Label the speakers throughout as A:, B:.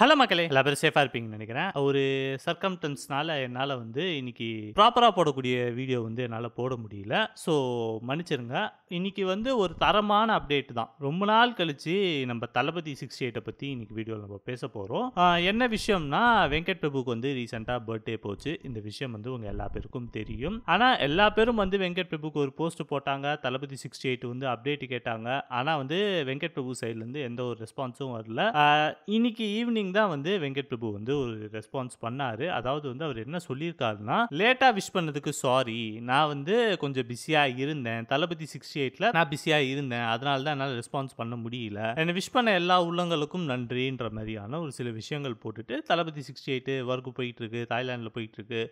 A: hello மக்களே எல்லா பேரும் சேஃபாக இருப்பீங்கன்னு நினைக்கிறேன் ஒரு சர்க்கம்டன்ஸ்னால என்னால் வந்து இன்னைக்கு ப்ராப்பராக போடக்கூடிய வீடியோ வந்து என்னால் போட முடியல ஸோ மன்னிச்சிருங்க இன்னைக்கு வந்து ஒரு தரமான அப்டேட் தான் ரொம்ப நாள் கழித்து நம்ம தளபதி சிக்ஸ்டி எயிட்டை பற்றி இன்னைக்கு வீடியோவில் நம்ம பேச போகிறோம் என்ன விஷயம்னா வெங்கட் பிரபுக்கு வந்து ரீசெண்டாக பர்த்டே போச்சு இந்த விஷயம் வந்து உங்கள் எல்லா பேருக்கும் தெரியும் ஆனால் எல்லா பேரும் வந்து வெங்கட் பிரபுக்கு ஒரு போஸ்ட் போட்டாங்க தளபதி சிக்ஸ்டி எயிட் வந்து அப்டேட் கேட்டாங்க ஆனால் வந்து வெங்கட் பிரபு சைட்லேருந்து எந்த ஒரு ரெஸ்பான்ஸும் வரல இன்னைக்கு ஈவினிங் ஈவினிங் தான் வந்து வெங்கட் பிரபு வந்து ஒரு ரெஸ்பான்ஸ் பண்ணார் அதாவது வந்து அவர் என்ன சொல்லியிருக்காருன்னா லேட்டாக விஷ் பண்ணதுக்கு சாரி நான் வந்து கொஞ்சம் பிஸியாக இருந்தேன் தளபதி சிக்ஸ்டி எயிட்டில் நான் பிஸியாக இருந்தேன் அதனால தான் என்னால் ரெஸ்பான்ஸ் பண்ண முடியல என்னை விஷ் பண்ண எல்லா உள்ளங்களுக்கும் நன்றின்ற மாதிரியான ஒரு சில விஷயங்கள் போட்டுட்டு தளபதி சிக்ஸ்டி எயிட்டு ஒர்க்கு போயிட்டுருக்கு தாய்லாண்டில் போயிட்டுருக்கு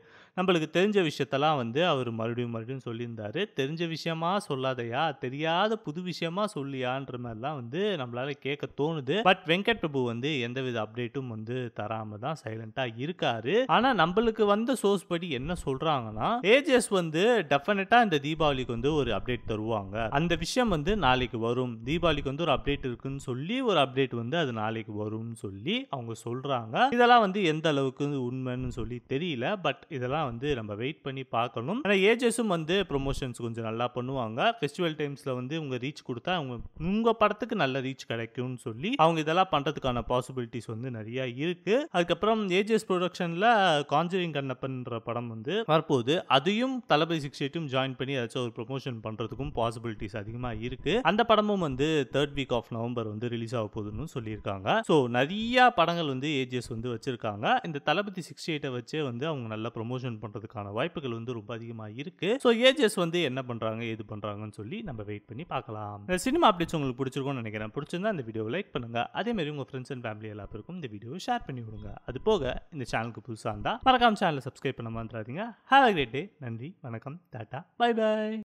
A: நம்மளுக்கு தெரிஞ்ச விஷயத்தெல்லாம் வந்து அவர் மறுபடியும் மறுபடியும் சொல்லியிருந்தார் தெரிஞ்ச விஷயமா சொல்லாதையா தெரியாத புது விஷயமா சொல்லியான்ற மாதிரிலாம் வந்து நம்மளால் கேட்க தோணுது பட் வெங்கட் பிரபு வந்து எந்தவித அப்டேட் அப்டேட்டும் வந்து தராமல் தான் சைலண்ட்டாக இருக்காரு ஆனால் நம்மளுக்கு வந்த சோர்ஸ் படி என்ன சொல்கிறாங்கன்னா ஏஜஸ் வந்து டெஃபினட்டாக இந்த தீபாவளிக்கு வந்து ஒரு அப்டேட் தருவாங்க அந்த விஷயம் வந்து நாளைக்கு வரும் தீபாவளிக்கு வந்து ஒரு அப்டேட் இருக்குன்னு சொல்லி ஒரு அப்டேட் வந்து அது நாளைக்கு வரும்னு சொல்லி அவங்க சொல்கிறாங்க இதெல்லாம் வந்து எந்த அளவுக்கு உண்மைன்னு சொல்லி தெரியல பட் இதெல்லாம் வந்து நம்ம வெயிட் பண்ணி பார்க்கணும் ஆனால் ஏஜஸும் வந்து ப்ரொமோஷன்ஸ் கொஞ்சம் நல்லா பண்ணுவாங்க ஃபெஸ்டிவல் டைம்ஸில் வந்து இவங்க ரீச் கொடுத்தா அவங்க உங்கள் படத்துக்கு நல்ல ரீச் கிடைக்கும்னு சொல்லி அவங்க இதெல்லாம் பண்ணுறதுக்கான பாசிபிலிட்டிஸ் வந்து வந்து நிறைய இருக்கு அதுக்கப்புறம் ஏஜிஎஸ் ப்ரொடக்ஷன்ல காஞ்சரிங் கண்ணப்பன்ற படம் வந்து வரப்போகுது அதையும் தளபதி சிக்ஸ் எயிட்டும் ஜாயின் பண்ணி ஏதாச்சும் ஒரு ப்ரொமோஷன் பண்றதுக்கும் பாசிபிலிட்டிஸ் அதிகமாக இருக்கு அந்த படமும் வந்து தேர்ட் வீக் ஆஃப் நவம்பர் வந்து ரிலீஸ் ஆக போகுதுன்னு சொல்லியிருக்காங்க ஸோ நிறைய படங்கள் வந்து ஏஜிஎஸ் வந்து வச்சிருக்காங்க இந்த தளபதி சிக்ஸ்டி எயிட்டை வச்சே வந்து அவங்க நல்லா ப்ரொமோஷன் பண்றதுக்கான வாய்ப்புகள் வந்து ரொம்ப அதிகமாக இருக்கு ஸோ ஏஜிஎஸ் வந்து என்ன பண்றாங்க ஏது பண்றாங்கன்னு சொல்லி நம்ம வெயிட் பண்ணி பார்க்கலாம் சினிமா அப்டேட்ஸ் உங்களுக்கு பிடிச்சிருக்கும்னு நினைக்கிறேன் பிடிச்சிருந்தா அந்த வீடியோ லைக் பண்ணுங்க அதே மாதிரி உங்க ஃப்ரெண்ட்ஸ் அண்ட் ஃபேமிலி எல்லாருக்கும் இந்த வீடியோ ஷேர் பண்ணி விடுங்க அது போக இந்த சேனலுக்கு புதுசாக இருந்தால் மறக்காம சேனலை சப்ஸ்கிரைப் பண்ண மறந்துடாதீங்க ஹாவ் அ கிரேட் டே நன்றி வணக்கம் டாட்டா பை பாய்